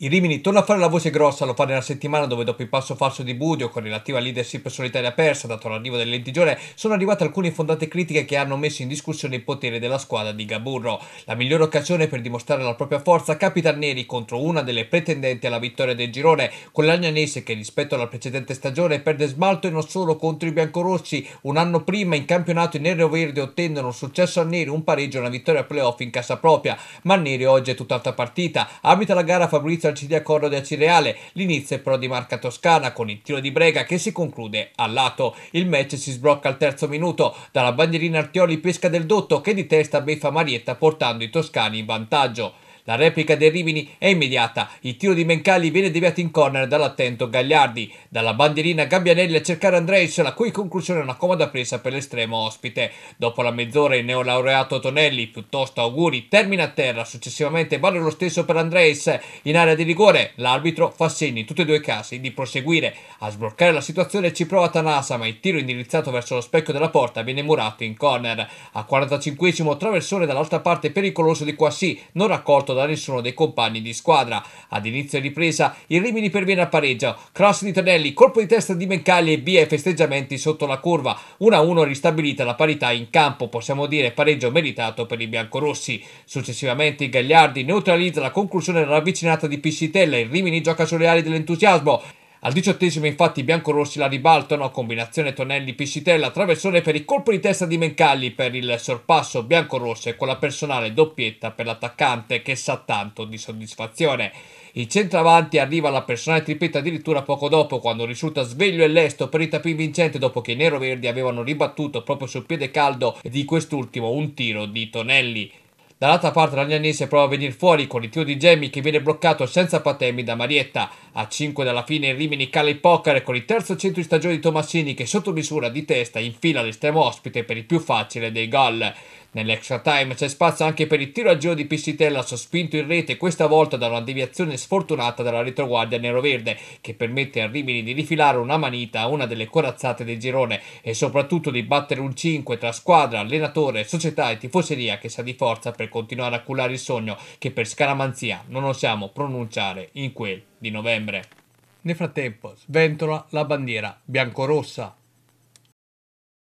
Il Rimini torna a fare la voce grossa, lo fa nella settimana dove dopo il passo falso di Budio, con relativa leadership solitaria persa dato l'arrivo del lentigione, sono arrivate alcune fondate critiche che hanno messo in discussione il potere della squadra di Gaburro. La migliore occasione per dimostrare la propria forza capita Neri contro una delle pretendenti alla vittoria del girone, con l'Agnanese che rispetto alla precedente stagione perde smalto e non solo contro i biancorossi. Un anno prima in campionato i neroverde ottendono un successo a Neri, un pareggio e una vittoria playoff in casa propria, ma Neri oggi è tutt'altra partita. Abita la gara Fabrizio esserci d'accordo da Cireale. L'inizio è però di marca toscana con il tiro di Brega che si conclude a lato. Il match si sblocca al terzo minuto. Dalla bandierina Artioli pesca del dotto che di testa beffa Marietta portando i toscani in vantaggio. La replica dei Rimini è immediata. Il tiro di Mencali viene deviato in corner dall'attento Gagliardi. Dalla bandierina Gabbianelli a cercare Andreis, la cui conclusione è una comoda presa per l'estremo ospite. Dopo la mezz'ora il neolaureato Tonelli, piuttosto auguri, termina a terra. Successivamente vale lo stesso per Andreis. In area di rigore l'arbitro fa segno in tutti e due i casi di proseguire. A sbloccare la situazione ci prova Tanasa, ma il tiro indirizzato verso lo specchio della porta viene murato in corner. A 45 traversone dall'altra parte pericoloso di Quassi, non raccolto da nessuno dei compagni di squadra. Ad inizio ripresa il Rimini perviene al pareggio, cross di Tonelli, colpo di testa di Mencalli e via festeggiamenti sotto la curva. 1-1 ristabilita la parità in campo, possiamo dire pareggio meritato per i biancorossi. Successivamente Gagliardi neutralizza la conclusione ravvicinata di Piscitella, il Rimini gioca sulle ali dell'entusiasmo al diciottesimo infatti i biancorossi la ribaltano a combinazione Tonelli-Piscitella, traversone per il colpo di testa di Mencalli per il sorpasso biancorosso e con la personale doppietta per l'attaccante che sa tanto di soddisfazione. Il centravanti arriva alla personale tripletta addirittura poco dopo quando risulta sveglio e lesto per i tapin vincente dopo che i neroverdi avevano ribattuto proprio sul piede caldo di quest'ultimo un tiro di Tonelli. Dall'altra parte l'Agnanese prova a venire fuori con il tiro di Gemmi che viene bloccato senza patemi da Marietta. A 5 dalla fine Rimini cala il poker con il terzo centro di stagione di Tomassini che sotto misura di testa infila l'estremo ospite per il più facile dei gol. Nell'extra time c'è spazio anche per il tiro a giro di Piscitella, sospinto in rete, questa volta da una deviazione sfortunata dalla retroguardia nero-verde, che permette a Rimini di rifilare una manita a una delle corazzate del girone e soprattutto di battere un 5 tra squadra, allenatore, società e tifoseria che sa di forza per continuare a cullare il sogno che per scaramanzia non osiamo pronunciare in quel di novembre. Nel frattempo sventola la bandiera biancorossa.